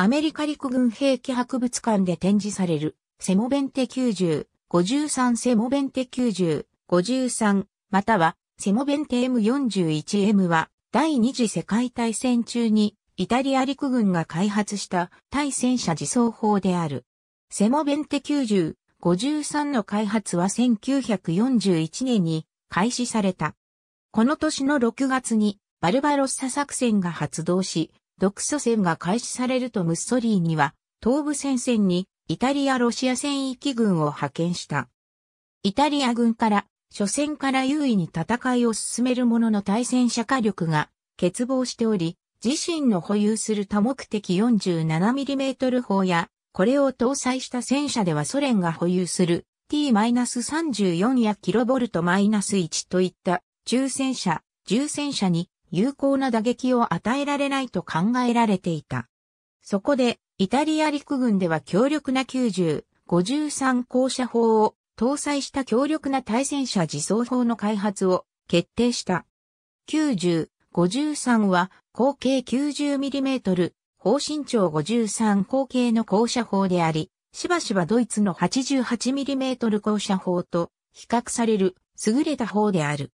アメリカ陸軍兵器博物館で展示される、セモベンテ90、53セモベンテ90、53、または、セモベンテ M41M は、第二次世界大戦中に、イタリア陸軍が開発した対戦車自走砲である。セモベンテ90、53の開発は1941年に開始された。この年の6月にバルバロッサ作戦が発動し、独ソ戦が開始されるとムッソリーニは、東部戦線にイタリア・ロシア戦域軍を派遣した。イタリア軍から、初戦から優位に戦いを進めるものの対戦車火力が欠乏しており、自身の保有する多目的 47mm 砲や、これを搭載した戦車ではソ連が保有する T-34 や kV-1 といった中戦車、重戦車に有効な打撃を与えられないと考えられていた。そこで、イタリア陸軍では強力な90、53降車砲を搭載した強力な対戦車自走砲の開発を決定した。90、53は口径 90mm、砲身長53口径の降車砲であり、しばしばドイツの 88mm 降車砲と比較される優れた砲である。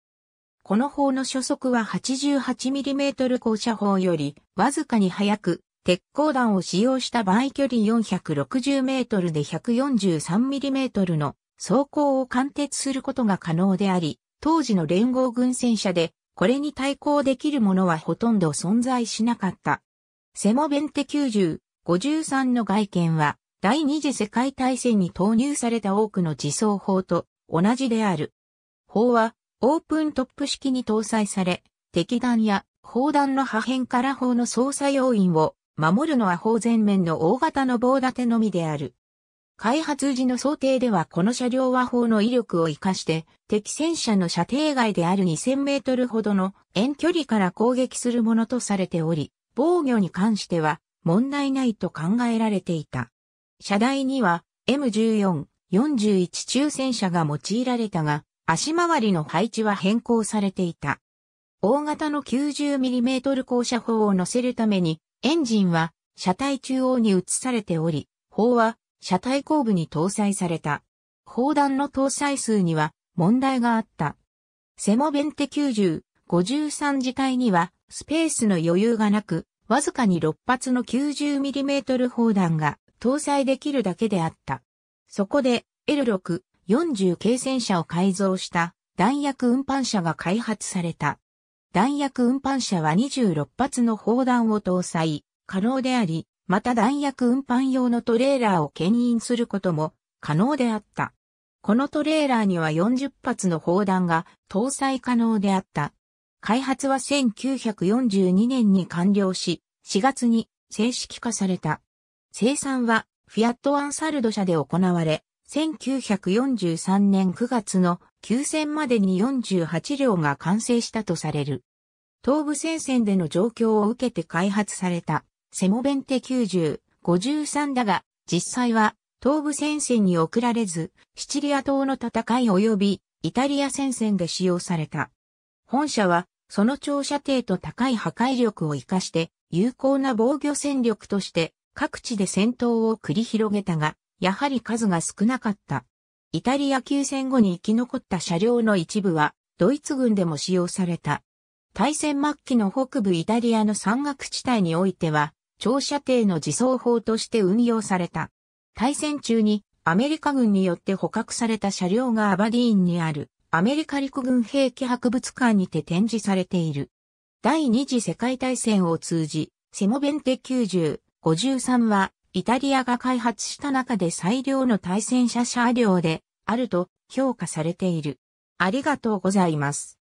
この砲の初速は 88mm 降射砲よりわずかに速く、鉄鋼弾を使用した場合距離460メートルで143ミリメートルの走行を貫徹することが可能であり、当時の連合軍戦車でこれに対抗できるものはほとんど存在しなかった。セモベンテ90、53の外見は第二次世界大戦に投入された多くの自走砲と同じである。砲はオープントップ式に搭載され、敵弾や砲弾の破片から砲の操作要員を守るのは砲前面の大型の棒立てのみである。開発時の想定ではこの車両は砲の威力を活かして敵戦車の射程外である2000メートルほどの遠距離から攻撃するものとされており、防御に関しては問題ないと考えられていた。車台には M14、41中戦車が用いられたが、足回りの配置は変更されていた。大型の 90mm 降車砲を乗せるために、エンジンは車体中央に移されており、砲は車体後部に搭載された。砲弾の搭載数には問題があった。セモベンテ90、53次体にはスペースの余裕がなく、わずかに6発の 90mm 砲弾が搭載できるだけであった。そこで L6、40軽戦車を改造した弾薬運搬車が開発された。弾薬運搬車は26発の砲弾を搭載、可能であり、また弾薬運搬用のトレーラーを牽引することも可能であった。このトレーラーには40発の砲弾が搭載可能であった。開発は1942年に完了し、4月に正式化された。生産はフィアットアンサルド社で行われ、1943年9月の休戦までに48両が完成したとされる。東部戦線での状況を受けて開発されたセモベンテ90、53だが、実際は東部戦線に送られず、シチリア島の戦い及びイタリア戦線で使用された。本社はその長射程と高い破壊力を活かして有効な防御戦力として各地で戦闘を繰り広げたが、やはり数が少なかった。イタリア休戦後に生き残った車両の一部は、ドイツ軍でも使用された。大戦末期の北部イタリアの山岳地帯においては、長射程の自走砲として運用された。大戦中にアメリカ軍によって捕獲された車両がアバディーンにあるアメリカ陸軍兵器博物館にて展示されている。第二次世界大戦を通じ、セモベンテ90、53はイタリアが開発した中で最良の対戦車車両であると評価されている。ありがとうございます。